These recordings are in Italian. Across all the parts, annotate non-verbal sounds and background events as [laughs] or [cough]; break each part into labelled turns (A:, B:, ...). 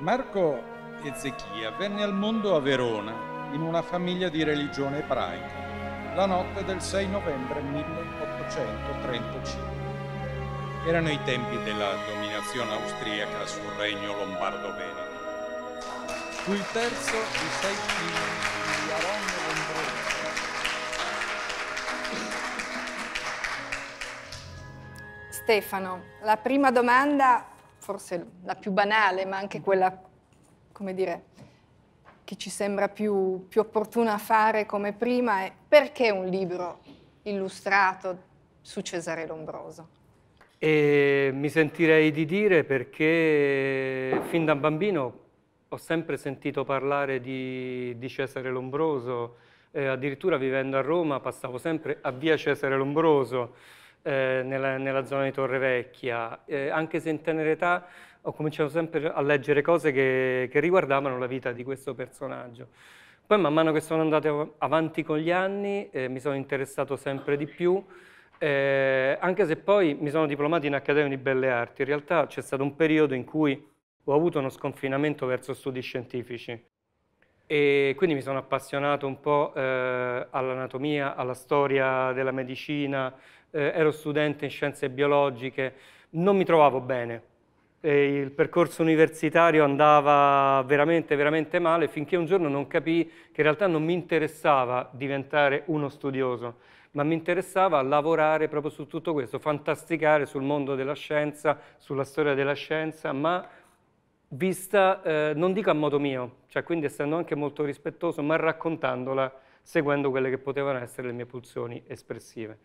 A: Marco Ezechia venne al mondo a Verona in una famiglia di religione ebraica la notte del 6 novembre 1835. Erano i tempi della dominazione austriaca sul regno lombardo-veneto. Fu il terzo di sei figli di Aronne
B: Lombroso. Stefano, la prima domanda forse la più banale, ma anche quella, come dire, che ci sembra più, più opportuna fare come prima è perché un libro illustrato su Cesare Lombroso?
C: E mi sentirei di dire perché fin da bambino ho sempre sentito parlare di, di Cesare Lombroso, eh, addirittura vivendo a Roma passavo sempre a via Cesare Lombroso, eh, nella, nella, zona di Torre Vecchia, eh, anche se in tenera età ho cominciato sempre a leggere cose che, che riguardavano la vita di questo personaggio. Poi man mano che sono andato avanti con gli anni eh, mi sono interessato sempre di più, eh, anche se poi mi sono diplomato in Accademia di Belle Arti. In realtà c'è stato un periodo in cui ho avuto uno sconfinamento verso studi scientifici e quindi mi sono appassionato un po' eh, all'anatomia, alla storia della medicina, eh, ero studente in scienze biologiche, non mi trovavo bene. E il percorso universitario andava veramente, veramente male finché un giorno non capii che in realtà non mi interessava diventare uno studioso, ma mi interessava lavorare proprio su tutto questo, fantasticare sul mondo della scienza, sulla storia della scienza, ma vista, eh, non dico a modo mio, cioè quindi essendo anche molto rispettoso, ma raccontandola seguendo quelle che potevano essere le mie pulsioni espressive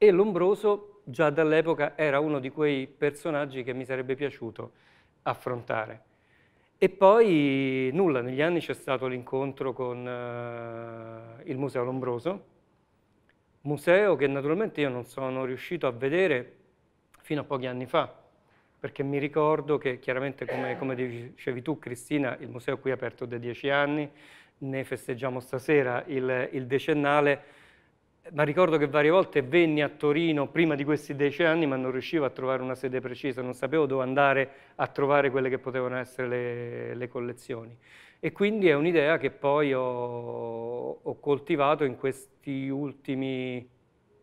C: e Lombroso già dall'epoca era uno di quei personaggi che mi sarebbe piaciuto affrontare. E poi nulla, negli anni c'è stato l'incontro con eh, il Museo Lombroso, museo che naturalmente io non sono riuscito a vedere fino a pochi anni fa, perché mi ricordo che chiaramente come, come dicevi tu Cristina, il museo qui è aperto da dieci anni, ne festeggiamo stasera il, il decennale, ma ricordo che varie volte venni a Torino prima di questi dieci anni, ma non riuscivo a trovare una sede precisa, non sapevo dove andare a trovare quelle che potevano essere le, le collezioni. E quindi è un'idea che poi ho, ho coltivato in questi, ultimi,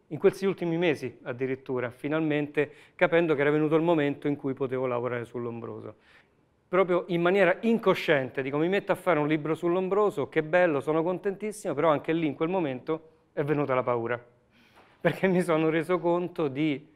C: in questi ultimi mesi addirittura, finalmente capendo che era venuto il momento in cui potevo lavorare sull'ombroso proprio in maniera incosciente, dico mi metto a fare un libro sull'ombroso, che bello, sono contentissimo, però anche lì in quel momento è venuta la paura, perché mi sono reso conto di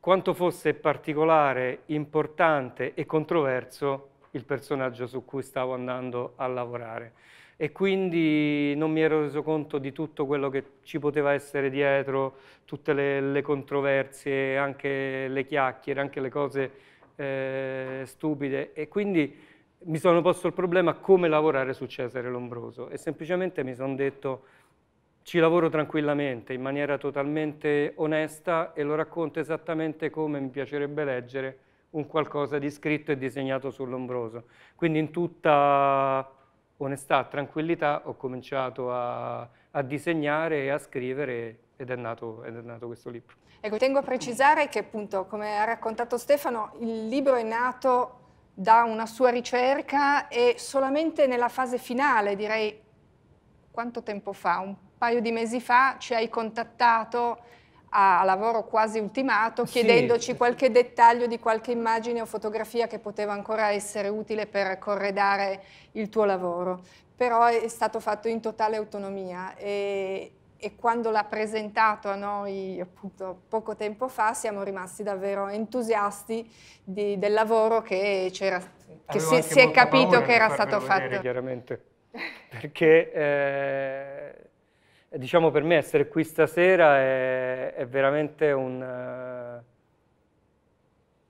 C: quanto fosse particolare, importante e controverso il personaggio su cui stavo andando a lavorare. E quindi non mi ero reso conto di tutto quello che ci poteva essere dietro, tutte le, le controversie, anche le chiacchiere, anche le cose eh, stupide. E quindi mi sono posto il problema come lavorare su Cesare Lombroso e semplicemente mi sono detto ci lavoro tranquillamente, in maniera totalmente onesta e lo racconto esattamente come mi piacerebbe leggere un qualcosa di scritto e disegnato sull'ombroso. Quindi in tutta onestà, tranquillità ho cominciato a, a disegnare e a scrivere ed è, nato, ed è nato, questo libro.
B: Ecco, tengo a precisare che appunto, come ha raccontato Stefano, il libro è nato da una sua ricerca e solamente nella fase finale, direi quanto tempo fa? Un paio di mesi fa ci hai contattato a lavoro quasi ultimato, chiedendoci sì. qualche dettaglio di qualche immagine o fotografia che poteva ancora essere utile per corredare il tuo lavoro. Però è stato fatto in totale autonomia e, e quando l'ha presentato a noi appunto poco tempo fa siamo rimasti davvero entusiasti di, del lavoro che, c'era che si, si, è capito che era stato fatto. Chiaramente,
C: perché eh, eh, diciamo per me essere qui stasera è, è veramente un, eh,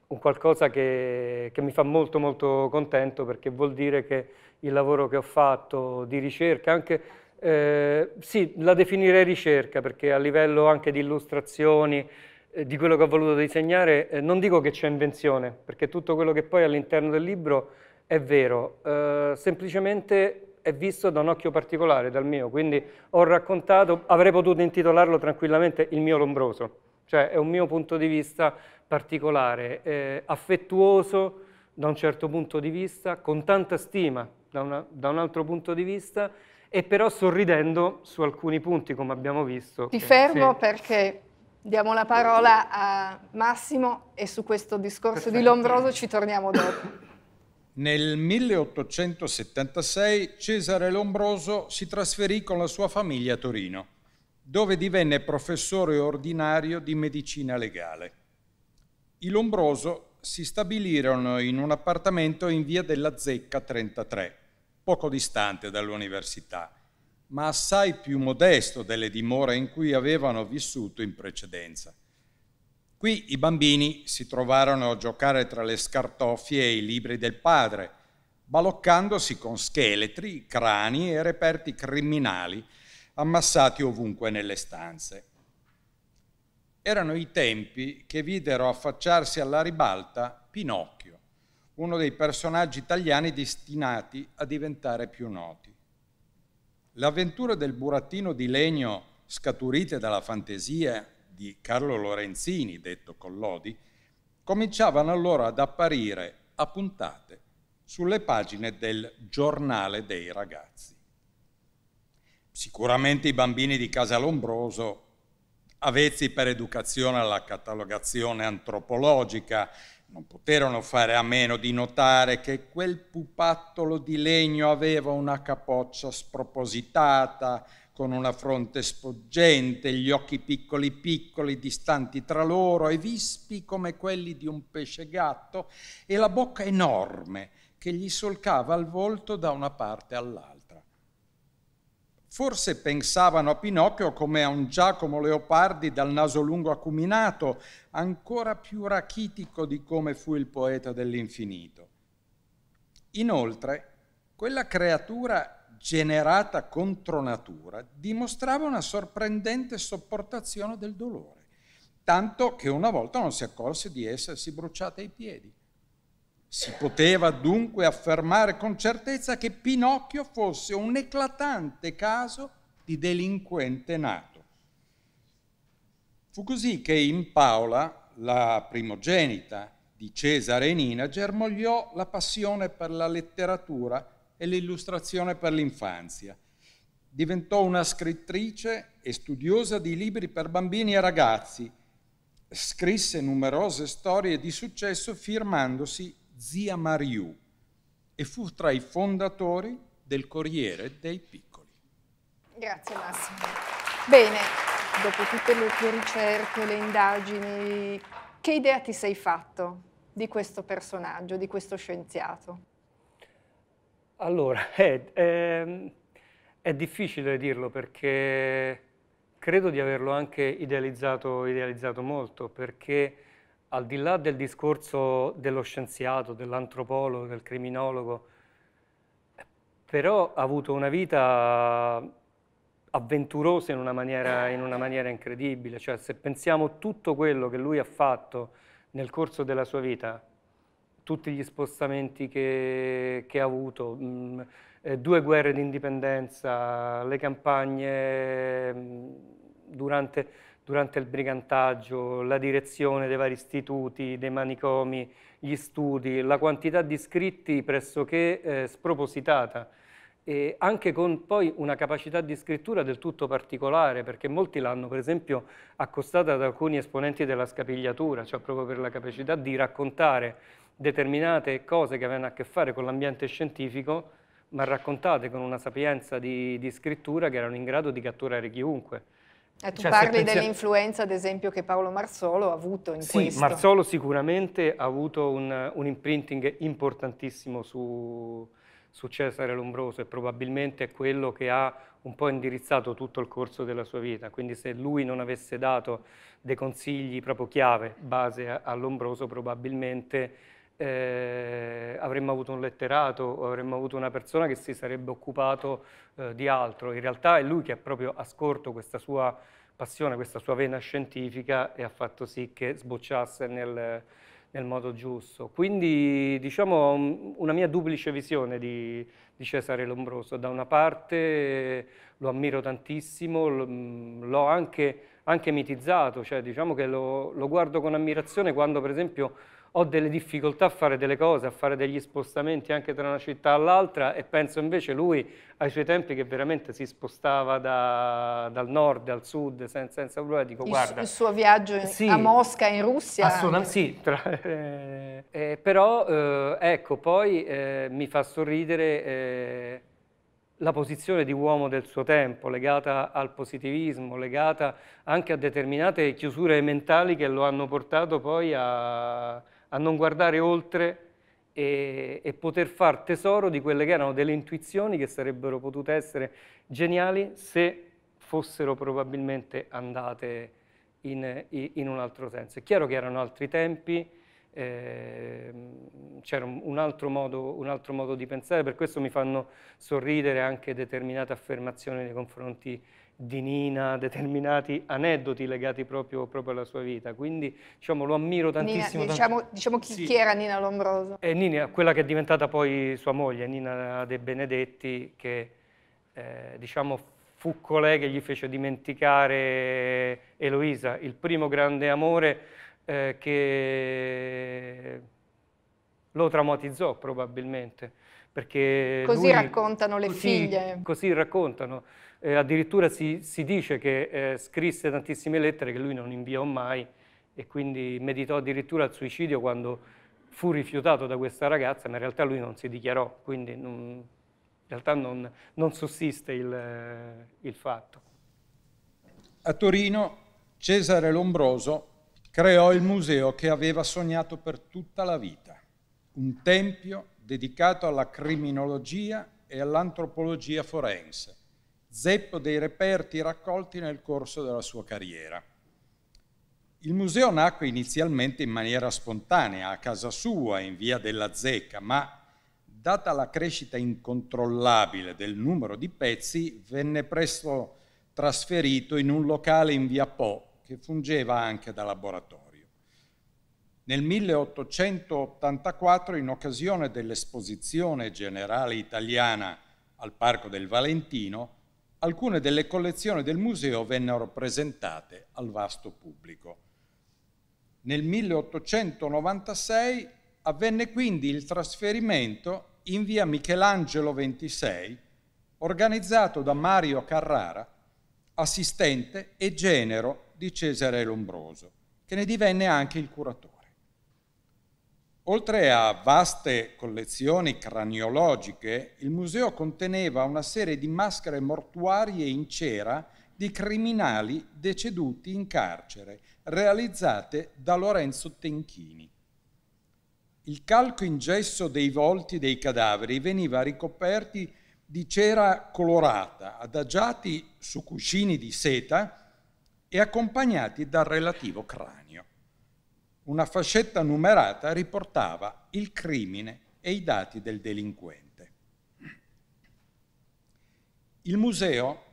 C: un qualcosa che, che, mi fa molto molto contento perché vuol dire che il lavoro che ho fatto di ricerca, anche, eh, sì, la definirei ricerca perché a livello anche di illustrazioni, eh, di quello che ho voluto disegnare, eh, non dico che c'è invenzione, perché tutto quello che poi all'interno del libro è vero, eh, semplicemente è visto da un occhio particolare, dal mio, quindi ho raccontato, avrei potuto intitolarlo tranquillamente Il mio Lombroso, cioè è un mio punto di vista particolare, eh, affettuoso da un certo punto di vista, con tanta stima da, una, da un altro punto di vista, e però sorridendo su alcuni punti, come abbiamo visto. Ti fermo sì.
B: perché diamo la parola a Massimo e su questo discorso Perfetto. di Lombroso ci torniamo dopo. [laughs]
A: Nel 1876 Cesare Lombroso si trasferì con la sua famiglia a Torino, dove divenne professore ordinario di medicina legale. I Lombroso si stabilirono in un appartamento in via della Zecca 33, poco distante dall'università, ma assai più modesto delle dimore in cui avevano vissuto in precedenza. Qui i bambini si trovarono a giocare tra le scartoffie e i libri del padre, baloccandosi con scheletri, crani e reperti criminali ammassati ovunque nelle stanze. Erano i tempi che videro affacciarsi alla ribalta Pinocchio, uno dei personaggi italiani destinati a diventare più noti. L'avventura del burattino di legno scaturite dalla fantasia di Carlo Lorenzini, detto Collodi, cominciavano allora ad apparire a puntate sulle pagine del giornale dei ragazzi. Sicuramente i bambini di Casa Lombroso, avvezzi per educazione alla catalogazione antropologica, non poterono fare a meno di notare che quel pupattolo di legno aveva una capoccia spropositata, con una fronte spoggente, gli occhi piccoli piccoli, distanti tra loro e vispi come quelli di un pesce gatto, e la bocca enorme che gli solcava il volto da una parte all'altra. Forse pensavano a Pinocchio come a un Giacomo Leopardi dal naso lungo acuminato, ancora più rachitico di come fu il poeta dell'infinito. Inoltre, quella creatura generata contro natura, dimostrava una sorprendente sopportazione del dolore, tanto che una volta non si accorse di essersi bruciata ai piedi. Si poteva dunque affermare con certezza che Pinocchio fosse un eclatante caso di delinquente nato. Fu così che in Paola, la primogenita di Cesare e Nina, germogliò la passione per la letteratura e l'illustrazione per l'infanzia. Diventò una scrittrice e studiosa di libri per bambini e ragazzi. Scrisse numerose storie di successo firmandosi Zia Mariù e fu tra i fondatori del Corriere dei Piccoli.
B: Grazie Massimo. Bene, dopo tutte le tue ricerche, le indagini, che idea ti sei fatto di questo personaggio, di questo scienziato?
C: Allora, [laughs] è, è, ehm, è, difficile dirlo perché credo di averlo anche idealizzato, idealizzato molto, perché al di là del discorso dello scienziato, dell'antropologo, del criminologo, però ha avuto una vita avventurosa in una, maniera, in una maniera incredibile, cioè se pensiamo tutto quello che lui ha fatto nel corso della sua vita, tutti gli spostamenti che, che ha avuto, mh, mm, eh, due guerre di indipendenza, le campagne mh, mm, durante, durante, il brigantaggio, la direzione dei vari istituti, dei manicomi, gli studi, la quantità di scritti pressoché eh, spropositata. E anche con poi una capacità di scrittura del tutto particolare, perché molti l'hanno per esempio accostata ad alcuni esponenti della scapigliatura, cioè proprio per la capacità di raccontare determinate cose che avevano a che fare con l'ambiente scientifico, ma raccontate con una sapienza di, di scrittura che erano in grado di catturare chiunque. E eh, tu cioè, parli
B: dell'influenza, ad esempio, che Paolo Marzolo ha avuto in sì, questo. Sì, Marzolo
C: sicuramente ha avuto un, un imprinting importantissimo su, su Cesare Lombroso e probabilmente è quello che ha un po' indirizzato tutto il corso della sua vita. Quindi se lui non avesse dato dei consigli proprio chiave, base a, a Lombroso, probabilmente eh, avremmo avuto un letterato avremmo avuto una persona che si sarebbe occupato eh, di altro. In realtà è lui che ha proprio ascolto questa sua passione, questa sua vena scientifica e ha fatto sì che sbocciasse nel, nel modo giusto. Quindi diciamo una mia duplice visione di, di, Cesare Lombroso. Da una parte lo ammiro tantissimo, l'ho anche, anche mitizzato, cioè diciamo che lo, lo guardo con ammirazione quando per esempio ho delle difficoltà a fare delle cose, a fare degli spostamenti anche tra una città all'altra e penso invece lui ai suoi tempi che veramente si spostava da, dal nord al sud senza, senza problema. Dico, il, guarda, il suo
B: viaggio in, sì, a Mosca, in Russia. Assolutamente sì,
C: tra, eh, eh, però eh, ecco, poi eh, mi fa sorridere eh, la posizione di uomo del suo tempo, legata al positivismo, legata anche a determinate chiusure mentali che lo hanno portato poi a, a non guardare oltre e, e, poter far tesoro di quelle che erano delle intuizioni che sarebbero potute essere geniali se fossero probabilmente andate in, in un altro senso. È chiaro che erano altri tempi, eh, c'era un un altro modo di pensare, per questo mi fanno sorridere anche determinate affermazioni nei confronti di Nina, [laughs] determinati aneddoti legati proprio, proprio alla sua vita. Quindi diciamo, lo ammiro tantissimo. Nina, diciamo, diciamo
B: chi, sì. chi, era Nina Lombroso?
C: E eh, Nina, quella che è diventata poi sua moglie, Nina De Benedetti, che eh, diciamo, fu colei che gli fece dimenticare Eloisa, il primo grande amore eh, che lo traumatizzò probabilmente. Così lui, raccontano le così, figlie. Così raccontano. Eh, addirittura si, si, dice che eh, scrisse tantissime lettere che lui non inviò mai e quindi meditò addirittura al suicidio quando fu rifiutato da questa ragazza, ma in realtà lui non si dichiarò, quindi non, in realtà non, non sussiste il, eh, il fatto. A
A: Torino Cesare Lombroso creò il museo che aveva sognato per tutta la vita, un tempio dedicato alla criminologia e all'antropologia forense zeppo dei reperti raccolti nel corso della sua carriera. Il museo nacque inizialmente in maniera spontanea a casa sua in via della Zecca, ma data la crescita incontrollabile del numero di pezzi, venne presto trasferito in un locale in via Po che fungeva anche da laboratorio. Nel 1884, in occasione dell'esposizione generale italiana al Parco del Valentino, alcune delle collezioni del museo vennero presentate al vasto pubblico. Nel 1896 avvenne quindi il trasferimento in via Michelangelo 26, organizzato da Mario Carrara, assistente e genero di Cesare Lombroso, che ne divenne anche il curatore. Oltre a vaste collezioni craniologiche, il museo conteneva una serie di maschere mortuarie in cera di criminali deceduti in carcere, realizzate da Lorenzo Tenchini. Il calco in gesso dei volti dei cadaveri veniva ricoperti di cera colorata, adagiati su cuscini di seta e accompagnati dal relativo cranio. Una fascetta numerata riportava il crimine e i dati del delinquente. Il museo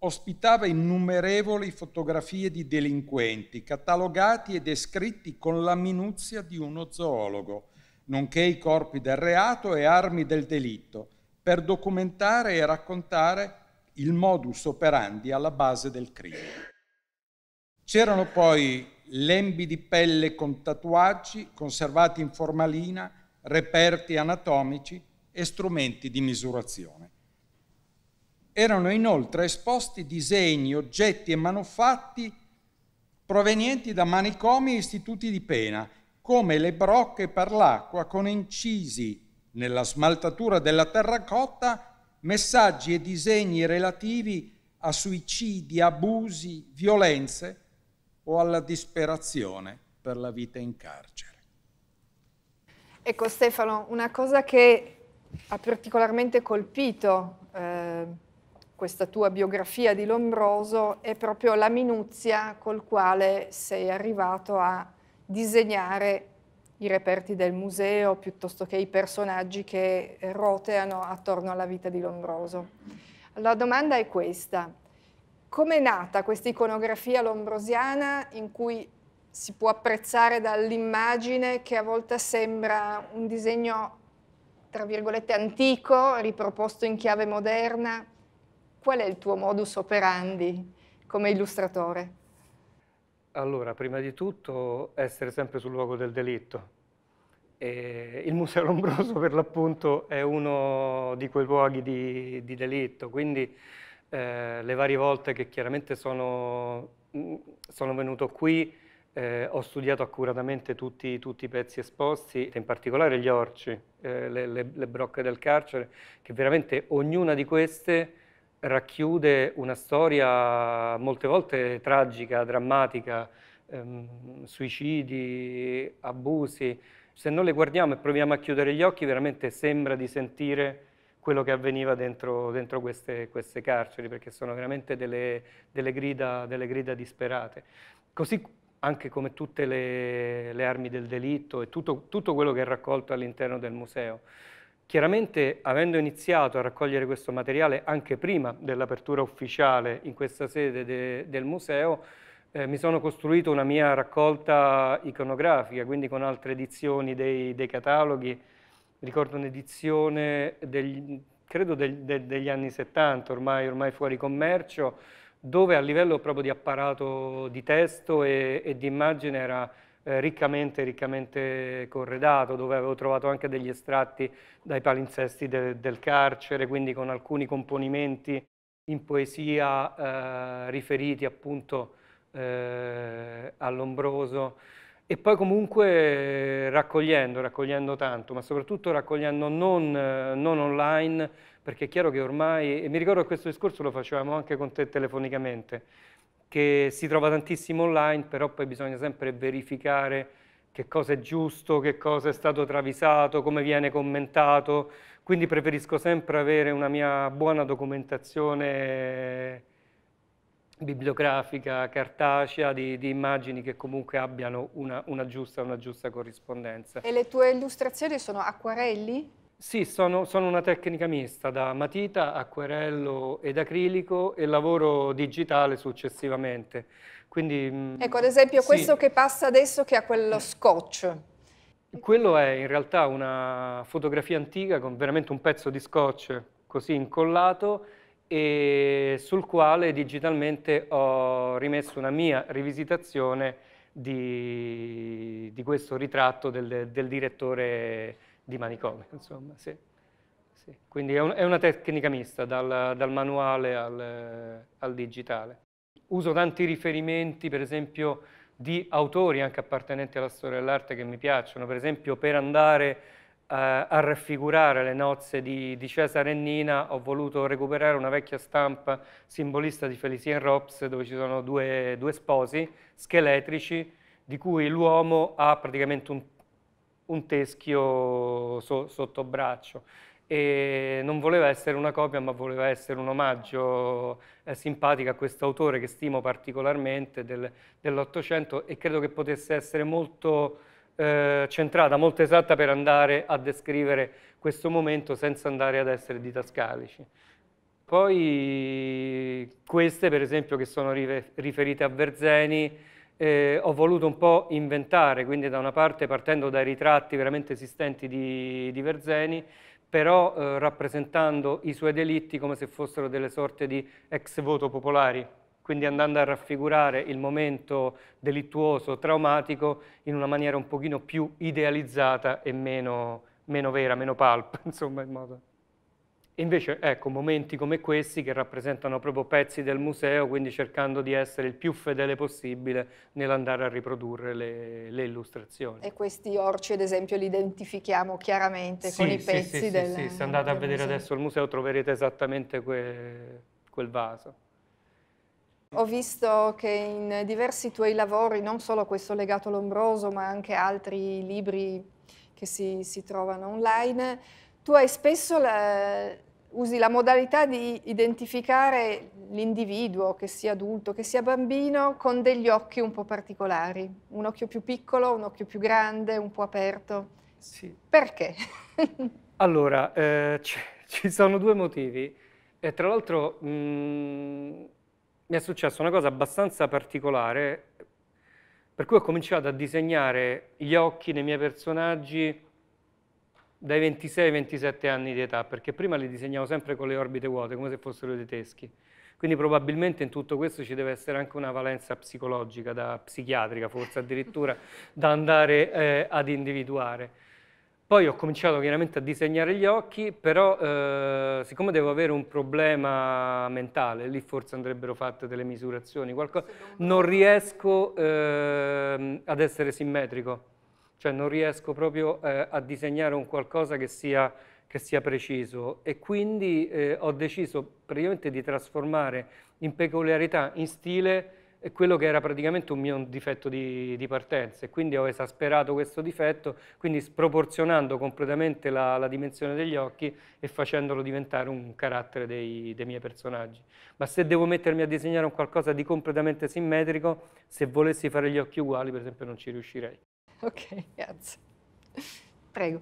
A: ospitava innumerevoli fotografie di delinquenti catalogati e descritti con la minuzia di uno zoologo, nonché i corpi del reato e armi del delitto, per documentare e raccontare il modus operandi alla base del crimine. C'erano poi lembi di pelle con tatuaggi conservati in formalina, reperti anatomici e strumenti di misurazione. Erano inoltre esposti disegni, oggetti e manufatti provenienti da manicomi e istituti di pena, come le brocche per l'acqua con incisi nella smaltatura della terracotta messaggi e disegni relativi a suicidi, abusi, violenze o alla disperazione per la vita in carcere.
B: Ecco Stefano, una cosa che ha particolarmente colpito eh, questa tua biografia di Lombroso è proprio la minuzia col quale sei arrivato a disegnare i reperti del museo piuttosto che i personaggi che roteano attorno alla vita di Lombroso. La domanda è questa, Com'è nata questa iconografia lombrosiana in cui si può apprezzare dall'immagine che a volte sembra un disegno, tra virgolette, antico, riproposto in chiave moderna? Qual è il tuo modus operandi come illustratore?
C: Allora, prima di tutto, essere sempre sul luogo del delitto. E il Museo Lombroso, per l'appunto, è uno di quei luoghi di, di delitto, quindi eh, le varie volte che chiaramente sono, mm, sono venuto qui eh, ho studiato accuratamente tutti, tutti, i pezzi esposti, in particolare gli orci, eh, le, le, le, brocche del carcere, che veramente ognuna di queste racchiude una storia molte volte tragica, drammatica, ehm, suicidi, abusi. Se noi le guardiamo e proviamo a chiudere gli occhi, veramente sembra di sentire quello che avveniva dentro, dentro queste, queste, carceri, perché sono veramente delle, delle, grida, delle grida, disperate. Così anche come tutte le, le armi del delitto e tutto, tutto quello che è raccolto all'interno del museo. Chiaramente avendo iniziato a raccogliere questo materiale anche prima dell'apertura ufficiale in questa sede de, del museo, eh, mi sono costruito una mia raccolta iconografica, quindi con altre edizioni dei, dei cataloghi, ricordo un'edizione degli, credo del, de, degli anni 70, ormai, ormai, fuori commercio, dove a livello proprio di apparato di testo e, e di immagine era eh, riccamente, riccamente corredato, dove avevo trovato anche degli estratti dai palinsesti de, del carcere, quindi con alcuni componimenti in poesia eh, riferiti appunto eh, all'ombroso e poi comunque eh, raccogliendo, raccogliendo tanto, ma soprattutto raccogliendo non, eh, non online, perché è chiaro che ormai, e mi ricordo che questo discorso lo facevamo anche con te telefonicamente, che si trova tantissimo online, però poi bisogna sempre verificare che cosa è giusto, che cosa è stato travisato, come viene commentato, quindi preferisco sempre avere una mia buona documentazione bibliografica, cartacea, di, di, immagini che comunque abbiano una, una, giusta, una, giusta, corrispondenza. E le
B: tue illustrazioni sono acquarelli?
C: Sì, sono, sono, una tecnica mista da matita, acquerello ed acrilico e lavoro digitale successivamente. Quindi, mm, ecco, ad esempio sì. questo
B: che passa adesso che ha quello scotch.
C: Quello è in realtà una fotografia antica con veramente un pezzo di scotch così incollato e sul quale digitalmente ho rimesso una mia rivisitazione di, di questo ritratto del, del, direttore di Manicome. [laughs] Insomma, sì. Sì. Quindi è, un, è, una tecnica mista, dal, dal manuale al, al digitale. Uso tanti riferimenti, per esempio, di autori anche appartenenti alla storia dell'arte che mi piacciono, per esempio per andare a raffigurare le nozze di, di, Cesare e Nina ho voluto recuperare una vecchia stampa simbolista di Felicien Rops dove ci sono due, due sposi scheletrici di cui l'uomo ha praticamente un, un teschio so, sotto braccio e non voleva essere una copia ma voleva essere un omaggio eh, simpatico a questo autore che stimo particolarmente del, dell'Ottocento e credo che potesse essere molto eh, centrata, molto esatta per andare a descrivere questo momento senza andare ad essere didascalici. Poi queste, per esempio, che sono riferite a Verzeni, eh, ho voluto un po' inventare, quindi da una parte partendo dai ritratti veramente esistenti di, di Verzeni, però eh, rappresentando i suoi delitti come se fossero delle sorte di ex voto popolari, quindi andando a raffigurare il momento delittuoso, traumatico, in una maniera un pochino più idealizzata e meno, meno vera, meno palp, [laughs] insomma, in modo... Invece, ecco, momenti come questi che rappresentano proprio pezzi del museo, quindi cercando di essere il più fedele possibile nell'andare a riprodurre le, le, illustrazioni.
B: E questi orci, ad esempio, li identifichiamo chiaramente sì, con i pezzi sì, sì, del... Sì, sì, se
C: andate a vedere museo. adesso il museo troverete esattamente que, quel vaso.
B: Ho visto che in diversi tuoi lavori, non solo questo legato lombroso, ma anche altri libri che si, si trovano online, tu hai spesso la, usi la modalità di identificare l'individuo, che sia adulto, che sia bambino, con degli occhi un po' particolari, un occhio più piccolo, un occhio più grande, un po' aperto. Sì. Perché?
C: [laughs] allora, eh, ci sono due motivi. E tra l'altro, mh mm, mi è successa una cosa abbastanza particolare, per cui ho cominciato a disegnare gli occhi dei miei personaggi dai 26 ai 27 anni di età, perché prima li disegnavo sempre con le orbite vuote, come se fossero dei teschi. Quindi probabilmente in tutto questo ci deve essere anche una valenza psicologica, da psichiatrica forse addirittura, da andare eh, ad individuare. Poi ho cominciato chiaramente a disegnare gli occhi, però eh, siccome devo avere un problema mentale, lì forse andrebbero fatte delle misurazioni, qualcosa, non riesco eh, ad essere simmetrico, cioè non riesco proprio eh, a disegnare un qualcosa che sia, che sia preciso e quindi eh, ho deciso praticamente di trasformare in peculiarità, in stile, e quello che era praticamente un mio difetto di, di, partenza e quindi ho esasperato questo difetto, quindi sproporzionando completamente la, la dimensione degli occhi e facendolo diventare un carattere dei, dei, miei personaggi. Ma se devo mettermi a disegnare un qualcosa di completamente simmetrico, se volessi fare gli occhi uguali, per esempio, non ci riuscirei.
B: Ok, grazie. Prego.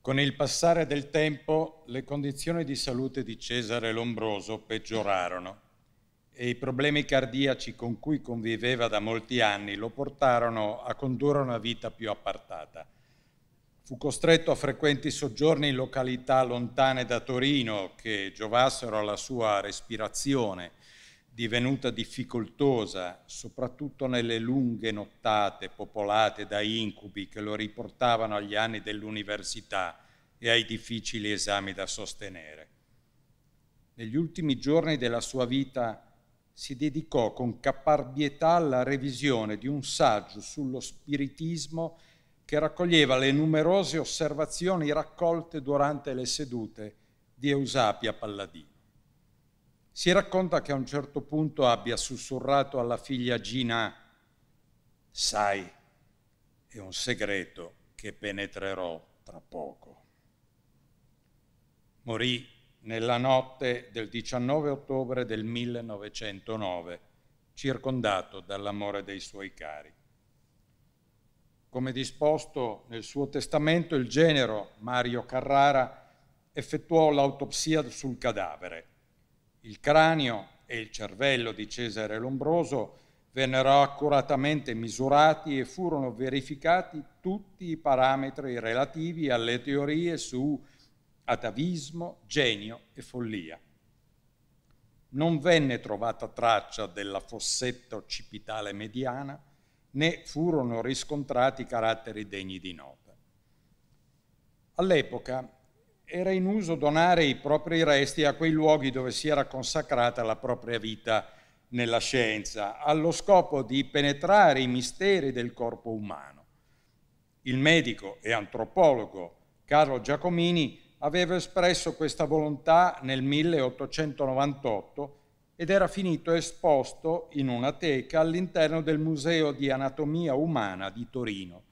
C: Con il passare del tempo le
A: condizioni di salute di Cesare Lombroso peggiorarono e i problemi cardiaci con cui conviveva da molti anni lo portarono a condurre una vita più appartata. Fu costretto a frequenti soggiorni in località lontane da Torino che giovassero alla sua respirazione, divenuta difficoltosa, soprattutto nelle lunghe nottate popolate da incubi che lo riportavano agli anni dell'università e ai difficili esami da sostenere. Negli ultimi giorni della sua vita si dedicò con caparbietà alla revisione di un saggio sullo spiritismo che raccoglieva le numerose osservazioni raccolte durante le sedute di Eusapia Palladino. Si racconta che a un certo punto abbia sussurrato alla figlia Gina, sai, è un segreto che penetrerò tra poco. Morì nella notte del 19 ottobre del 1909, circondato dall'amore dei suoi cari. Come disposto nel suo testamento, il genero Mario Carrara effettuò l'autopsia sul cadavere. Il cranio e il cervello di Cesare Lombroso vennero accuratamente misurati e furono verificati tutti i parametri relativi alle teorie su atavismo, genio e follia. Non venne trovata traccia della fossetta occipitale mediana, né furono riscontrati caratteri degni di nota. All'epoca era in uso donare i propri resti a quei luoghi dove si era consacrata la propria vita nella scienza, allo scopo di penetrare i misteri del corpo umano. Il medico e antropologo Carlo Giacomini aveva espresso questa volontà nel 1898 ed era finito esposto in una teca all'interno del Museo di Anatomia Umana di Torino,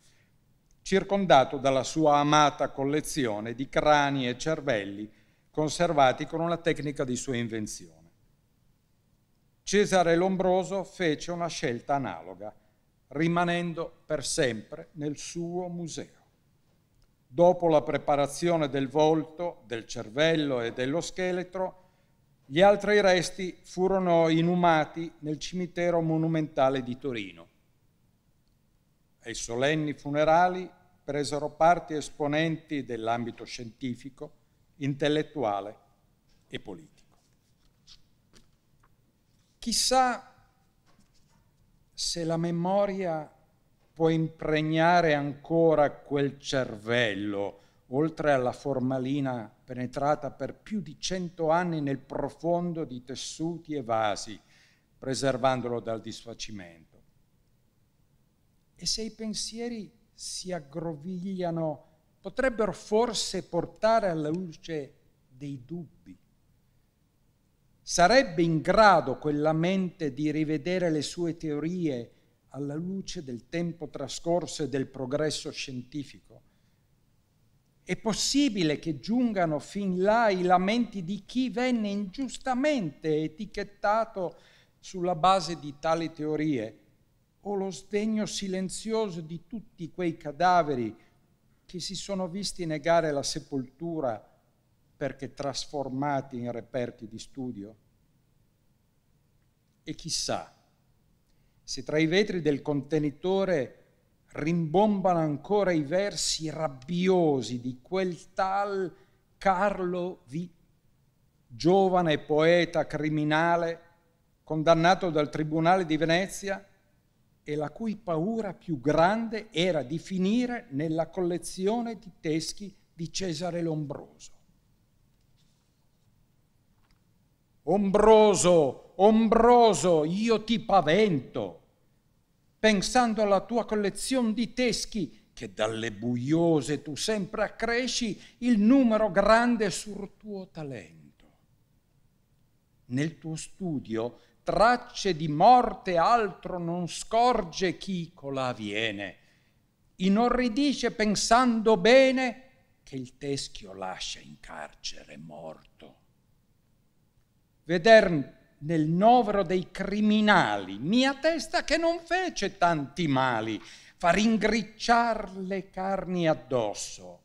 A: circondato dalla sua amata collezione di crani e cervelli conservati con una tecnica di sua invenzione. Cesare Lombroso fece una scelta analoga, rimanendo per sempre nel suo museo dopo la preparazione del volto, del cervello e dello scheletro, gli altri resti furono inumati nel cimitero monumentale di Torino. Ai solenni funerali presero parte esponenti dell'ambito scientifico, intellettuale e politico. Chissà se la memoria può impregnare ancora quel cervello, oltre alla formalina penetrata per più di cento anni nel profondo di tessuti e vasi, preservandolo dal disfacimento. E se i pensieri si aggrovigliano, potrebbero forse portare alla luce dei dubbi. Sarebbe in grado quella mente di rivedere le sue teorie, alla luce del tempo trascorso e del progresso scientifico. È possibile che giungano fin là i lamenti di chi venne ingiustamente etichettato sulla base di tali teorie o lo sdegno silenzioso di tutti quei cadaveri che si sono visti negare la sepoltura perché trasformati in reperti di studio. E chissà, se tra i vetri del contenitore rimbombano ancora i versi rabbiosi di quel tal Carlo V, giovane poeta criminale condannato dal Tribunale di Venezia e la cui paura più grande era di finire nella collezione di teschi di Cesare Lombroso. Ombroso, ombroso, io ti pavento pensando alla tua collezione di teschi, che dalle buiose tu sempre accresci il numero grande sul tuo talento. Nel tuo studio tracce di morte altro non scorge chi colà viene. Inorridisce pensando bene che il teschio lascia in carcere morto. Vedern nel novero dei criminali, mia testa che non fece tanti mali, fa ringricciar le carni addosso.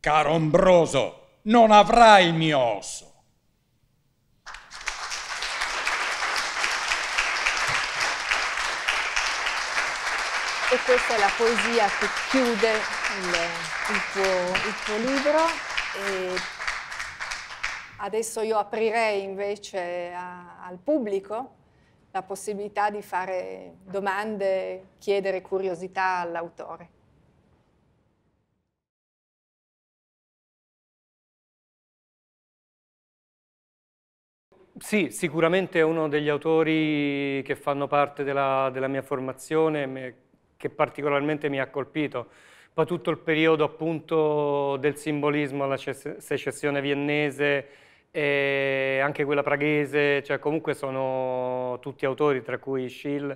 A: Caro Ombroso, non avrai il mio osso.
B: E questa è la poesia che chiude il, il, tuo, il tuo libro. E Adesso io aprirei invece a, al pubblico la possibilità di fare domande, chiedere curiosità all'autore.
C: Sì, sicuramente è uno degli autori che fanno parte della, della mia formazione, me, che particolarmente mi ha colpito. Poi tutto il periodo appunto del simbolismo la secessione viennese, e anche quella praghese, cioè comunque sono tutti autori, tra cui Schill,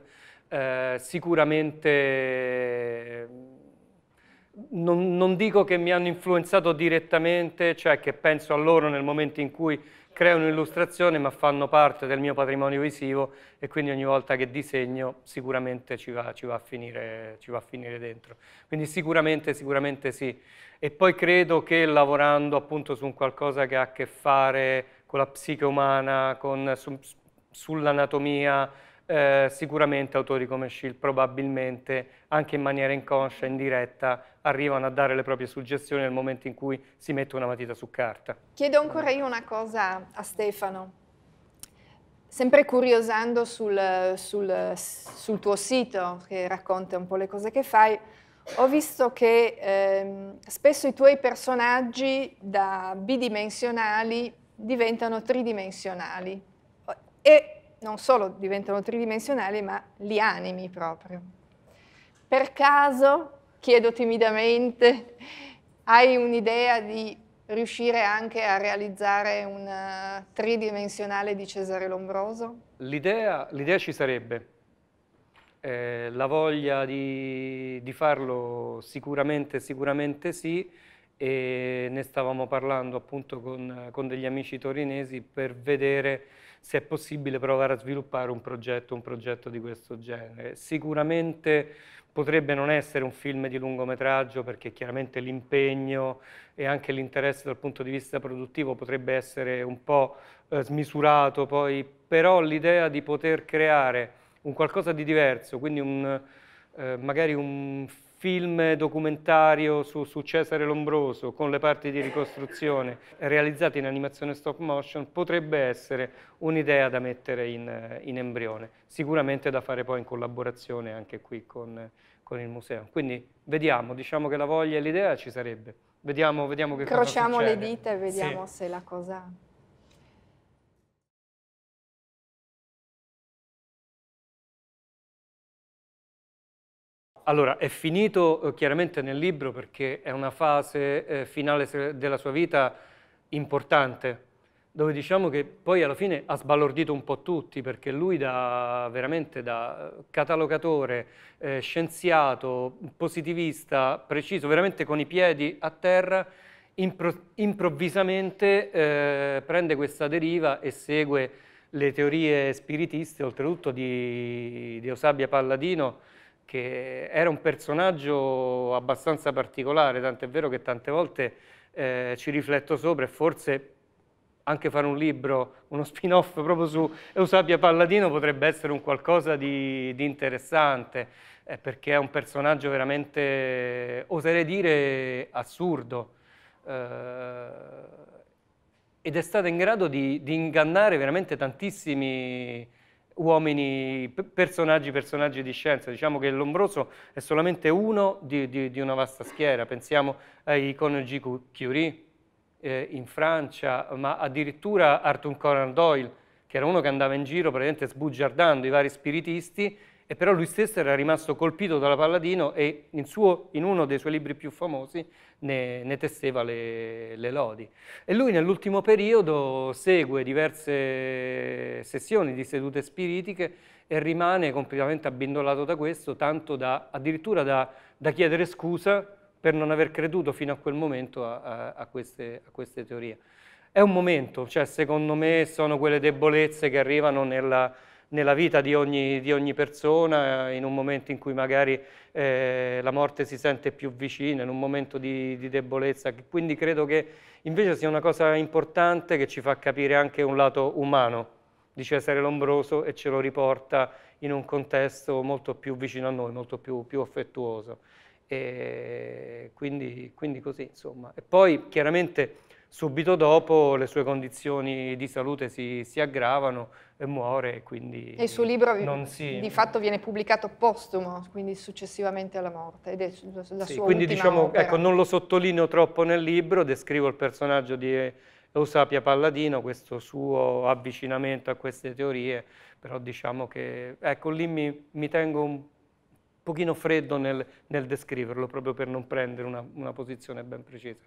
C: eh, sicuramente non, non dico che mi hanno influenzato direttamente, cioè che penso a loro nel momento in cui creano illustrazione ma fanno parte del mio patrimonio visivo e quindi ogni volta che disegno sicuramente ci va, ci va, a, finire, ci va a, finire, dentro. Quindi sicuramente, sicuramente sì. E poi credo che lavorando appunto su un qualcosa che ha a che fare con la psiche umana, con, su, sull'anatomia, eh, sicuramente autori come Schill probabilmente anche in maniera inconscia, indiretta, arrivano a dare le proprie suggestioni nel momento in cui si mette una matita su carta. Chiedo ancora
B: io una cosa a Stefano. Sempre curiosando sul, sul, sul tuo sito, che racconta un po' le cose che fai, ho visto che ehm, spesso i tuoi personaggi da bidimensionali diventano tridimensionali e non solo diventano tridimensionali, ma li animi proprio. Per caso, chiedo timidamente, hai un'idea di riuscire anche a realizzare un eh, tridimensionale di Cesare Lombroso?
C: L'idea, ci sarebbe, eh, la voglia di, di, farlo sicuramente, sicuramente sì, e ne stavamo parlando appunto con, con degli amici torinesi per vedere se è possibile provare a sviluppare un progetto, un progetto di questo genere. Sicuramente potrebbe non essere un film di lungometraggio perché chiaramente l'impegno e anche l'interesse dal punto di vista produttivo potrebbe essere un po' eh, smisurato poi, però l'idea di poter creare un qualcosa di diverso, quindi un, eh, magari un film documentario su, su, Cesare Lombroso con le parti di ricostruzione realizzate in animazione stop motion potrebbe essere un'idea da mettere in, in, embrione, sicuramente da fare poi in collaborazione anche qui con, con il museo. Quindi vediamo, diciamo che la voglia e l'idea ci sarebbe. Vediamo, vediamo che Crociamo cosa succede. le dita e vediamo sì. se la cosa Allora, è finito eh, chiaramente nel libro perché è una fase eh, finale della sua vita importante, dove diciamo che poi alla fine ha sbalordito un po' tutti, perché lui da, veramente da catalogatore, eh, scienziato, positivista, preciso, veramente con i piedi a terra, impro improvvisamente eh, prende questa deriva e segue le teorie spiritiste, oltretutto di, di Osabbia Palladino, che era un personaggio abbastanza particolare, tant'è vero che tante volte eh, ci rifletto sopra e forse anche fare un libro, uno spin-off [laughs] proprio su Eusapia Palladino potrebbe essere un qualcosa di, di interessante, eh, perché è un personaggio veramente, oserei dire, assurdo. Eh, ed è stato in grado di, di ingannare veramente tantissimi uomini, personaggi, personaggi di scienza. Diciamo che Lombroso è solamente uno di, di, di una vasta schiera. Pensiamo ai coniugi Curie eh, in Francia, ma addirittura Arthur Conan Doyle, che era uno che andava in giro praticamente sbugiardando i vari spiritisti e però lui stesso era rimasto colpito dalla Palladino e in, suo, in uno dei suoi libri più famosi ne, ne testeva le, le, lodi. E lui nell'ultimo periodo segue diverse sessioni di sedute spiritiche e rimane completamente abbindolato da questo, tanto da, addirittura da, da chiedere scusa per non aver creduto fino a quel momento a, a, a, queste, a queste teorie. È un momento, cioè secondo me sono quelle debolezze che arrivano nella nella vita di ogni, di ogni, persona, in un momento in cui magari eh, la morte si sente più vicina, in un momento di, di, debolezza. Quindi credo che invece sia una cosa importante che ci fa capire anche un lato umano di Cesare Lombroso e ce lo riporta in un contesto molto più vicino a noi, molto più, più affettuoso. E quindi, quindi così, insomma. E poi chiaramente subito dopo le sue condizioni di salute si, si aggravano e muore. Quindi e il suo libro si... di fatto
B: viene pubblicato postumo, quindi successivamente alla morte, ed è la sì, sua quindi diciamo, opera. ecco, non
C: lo sottolineo troppo nel libro, descrivo il personaggio di Eusapia Palladino, questo suo avvicinamento a queste teorie, però diciamo che, ecco, lì mi, mi tengo un pochino freddo nel, nel, descriverlo, proprio per non prendere una, una posizione ben precisa.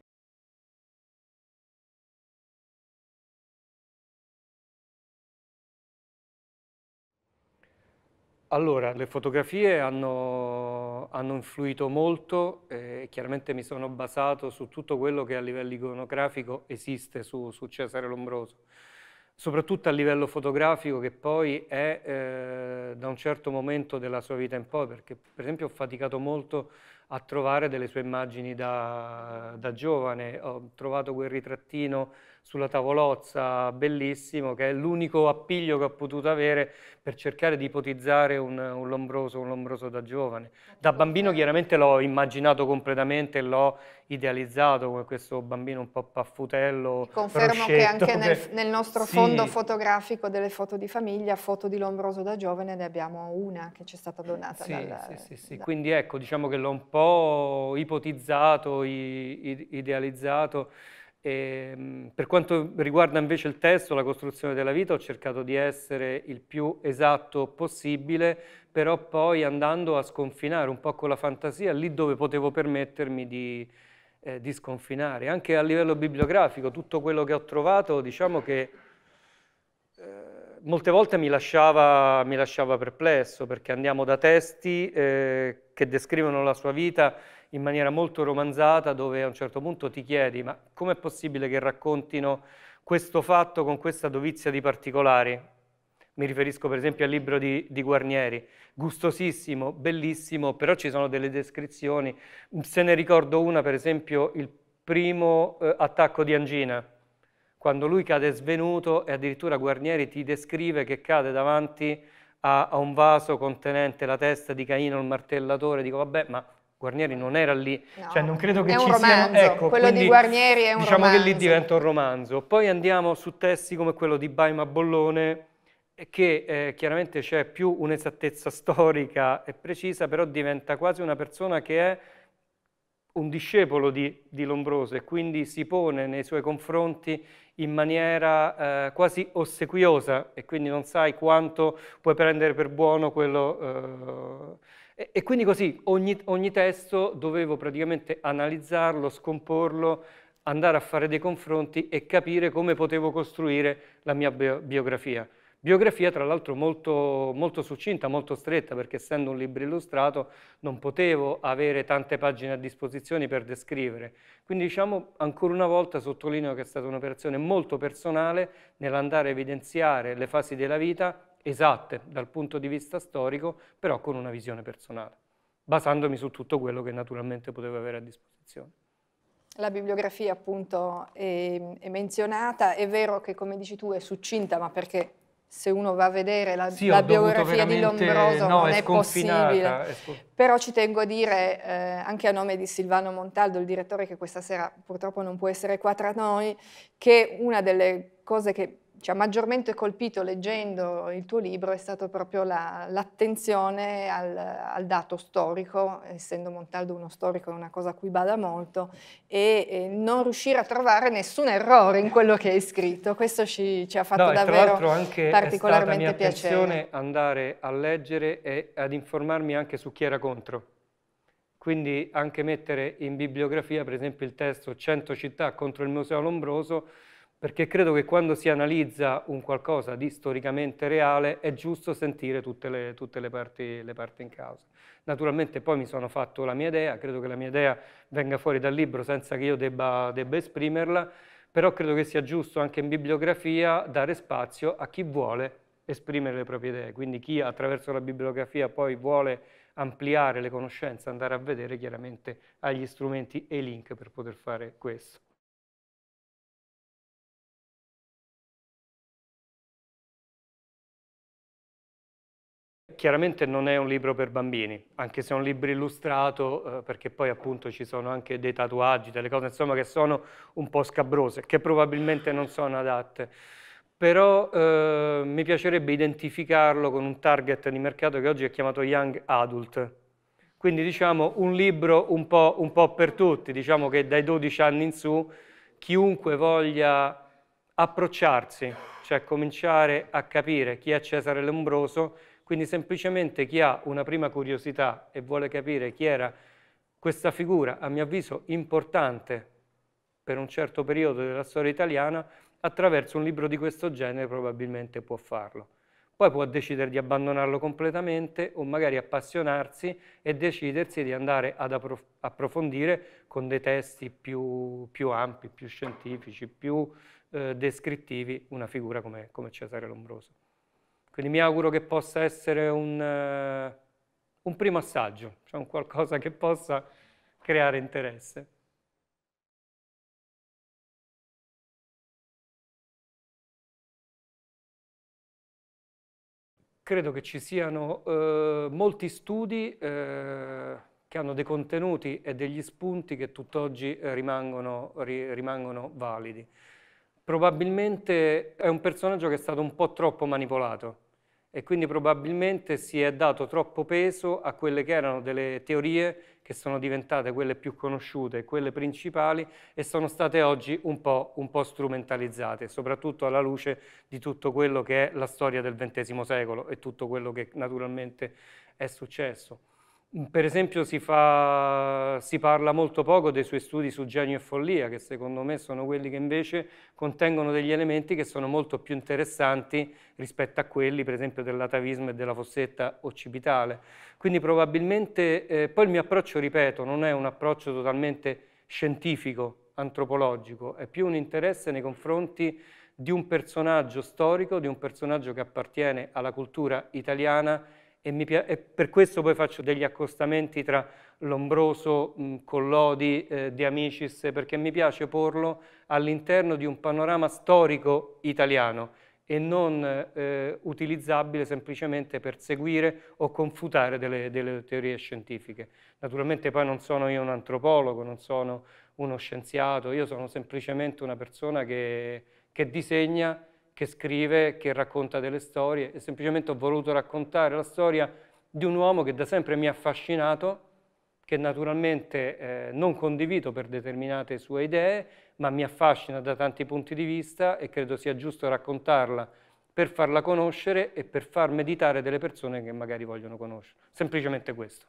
C: Allora, le fotografie hanno, hanno influito molto e eh, chiaramente mi sono basato su tutto quello che a livello iconografico esiste su, su Cesare Lombroso, soprattutto a livello fotografico che poi è eh, da un certo momento della sua vita in poi, perché per esempio ho faticato molto a trovare delle sue immagini da, da giovane. Ho trovato quel ritrattino sulla tavolozza, bellissimo, che è l'unico appiglio che ho potuto avere per cercare di ipotizzare un, un lombroso, un lombroso da giovane. Da bambino eh. chiaramente l'ho immaginato completamente, l'ho idealizzato come questo bambino un po' paffutello. Confermo che anche nel, nel nostro sì. fondo
B: fotografico delle foto di famiglia, foto di Lombroso da giovane, ne abbiamo una che ci è stata donata. Sì, dal, sì, sì, sì. Da...
C: quindi ecco, diciamo che l'ho un po' ipotizzato, idealizzato. E, ehm, per quanto riguarda invece il testo, la costruzione della vita, ho cercato di essere il più esatto possibile, però poi andando a sconfinare un po' con la fantasia lì dove potevo permettermi di, eh, di sconfinare. Anche a livello bibliografico, tutto quello che ho trovato, diciamo che eh, molte volte mi lasciava, mi lasciava, perplesso, perché andiamo da testi eh, che descrivono la sua vita in maniera molto romanzata, dove a un certo punto ti chiedi, ma com'è possibile che raccontino questo fatto con questa dovizia di particolari? Mi riferisco per esempio al libro di, di Guarnieri, gustosissimo, bellissimo, però ci sono delle descrizioni. Se ne ricordo una, per esempio, il primo eh, attacco di angina, quando lui cade svenuto e addirittura Guarnieri ti descrive che cade davanti a, a un vaso contenente la testa di Caino, il martellatore, dico vabbè, ma Guarnieri non era lì, no, cioè non credo che ci romanzo, sia... Ecco, quello quindi, di Guarnieri è un diciamo romanzo. Diciamo che lì diventa un romanzo. Poi andiamo su testi come quello di Baima Bollone, che eh, chiaramente c'è più un'esattezza storica e precisa, però diventa quasi una persona che è un discepolo di, di Lombroso e quindi si pone nei suoi confronti in maniera eh, quasi ossequiosa e quindi non sai quanto puoi prendere per buono quello... Eh, e, e, quindi così ogni, ogni testo dovevo praticamente analizzarlo, scomporlo, andare a fare dei confronti e capire come potevo costruire la mia biografia. Biografia tra l'altro molto, molto, succinta, molto stretta, perché essendo un libro illustrato non potevo avere tante pagine a disposizione per descrivere. Quindi diciamo, ancora una volta sottolineo che è stata un'operazione molto personale nell'andare a evidenziare le fasi della vita esatte dal punto di vista storico, però con una visione personale, basandomi su tutto quello che naturalmente potevo avere a disposizione.
B: La bibliografia appunto è, è menzionata, è vero che come dici tu è succinta, ma perché se uno va a vedere la, sì, la biografia di Lombroso no, non è, è possibile. È Però ci tengo a dire, eh, anche a nome di Silvano Montaldo, il direttore che questa sera purtroppo non può essere qua tra noi, che una delle cose che ci cioè, ha maggiormente colpito leggendo il tuo libro è stata proprio l'attenzione la, al, al, dato storico, essendo Montaldo uno storico è una cosa a cui bada molto, e, e, non riuscire a trovare nessun errore in quello che hai scritto. Questo ci, ci ha fatto no, davvero anche particolarmente è stata mia piacere.
C: andare a leggere e ad informarmi anche su chi era contro. Quindi anche mettere in bibliografia, per esempio, il testo 100 città contro il Museo Lombroso perché credo che quando si analizza un qualcosa di storicamente reale è giusto sentire tutte, le, tutte le, parti, le, parti, in causa. Naturalmente poi mi sono fatto la mia idea, credo che la mia idea venga fuori dal libro senza che io debba, debba esprimerla, però credo che sia giusto anche in bibliografia dare spazio a chi vuole esprimere le proprie idee, quindi chi attraverso la bibliografia poi vuole ampliare le conoscenze, andare a vedere chiaramente agli strumenti e i link per poter fare questo. chiaramente non è un libro per bambini, anche se è un libro illustrato, eh, perché poi appunto ci sono anche dei tatuaggi, delle cose insomma che sono un po' scabrose, che probabilmente non sono adatte. Però eh, mi piacerebbe identificarlo con un target di mercato che oggi è chiamato Young Adult. Quindi diciamo un libro un po', un po per tutti, diciamo che dai 12 anni in su chiunque voglia approcciarsi, cioè cominciare a capire chi è Cesare Lombroso, quindi semplicemente chi ha una prima curiosità e vuole capire chi era questa figura, a mio avviso, importante per un certo periodo della storia italiana, attraverso un libro di questo genere probabilmente può farlo. Poi può decidere di abbandonarlo completamente o magari appassionarsi e decidersi di andare ad approf approfondire con dei testi più, più ampi, più scientifici, più eh, descrittivi una figura come, come Cesare Lombroso. Quindi mi auguro che possa essere un, uh, un primo assaggio, cioè un qualcosa che possa creare interesse. credo che ci siano eh, molti studi eh, che hanno dei contenuti e degli spunti che tutt'oggi eh, rimangono, ri, rimangono, validi. Probabilmente è un personaggio che è stato un po' troppo manipolato e quindi probabilmente si è dato troppo peso a quelle che erano delle teorie che sono diventate quelle più conosciute, quelle principali e sono state oggi un po', un po strumentalizzate, soprattutto alla luce di tutto quello che è la storia del XX secolo e tutto quello che naturalmente è successo. Mm, per esempio si, fa, si, parla molto poco dei suoi studi su genio e follia, che secondo me sono quelli che invece contengono degli elementi che sono molto più interessanti rispetto a quelli, per esempio, dell'atavismo e della fossetta occipitale. Quindi probabilmente, eh, poi il mio approccio, ripeto, non è un approccio totalmente scientifico, antropologico, è più un interesse nei confronti di un personaggio storico, di un personaggio che appartiene alla cultura italiana e, mi, e, per questo poi faccio degli accostamenti tra Lombroso, Collodi, eh, De Amicis, perché mi piace porlo all'interno di un panorama storico italiano e non eh, utilizzabile semplicemente per seguire o confutare delle, delle, teorie scientifiche. Naturalmente poi non sono io un antropologo, non sono uno scienziato, io sono semplicemente una persona che, che disegna che scrive, che racconta delle storie, e semplicemente ho voluto raccontare la storia di un uomo che da sempre mi ha affascinato, che naturalmente eh, non condivido per determinate sue idee, ma mi affascina da tanti punti di vista e credo sia giusto raccontarla per farla conoscere e per far meditare delle persone che magari vogliono conoscere. Semplicemente questo.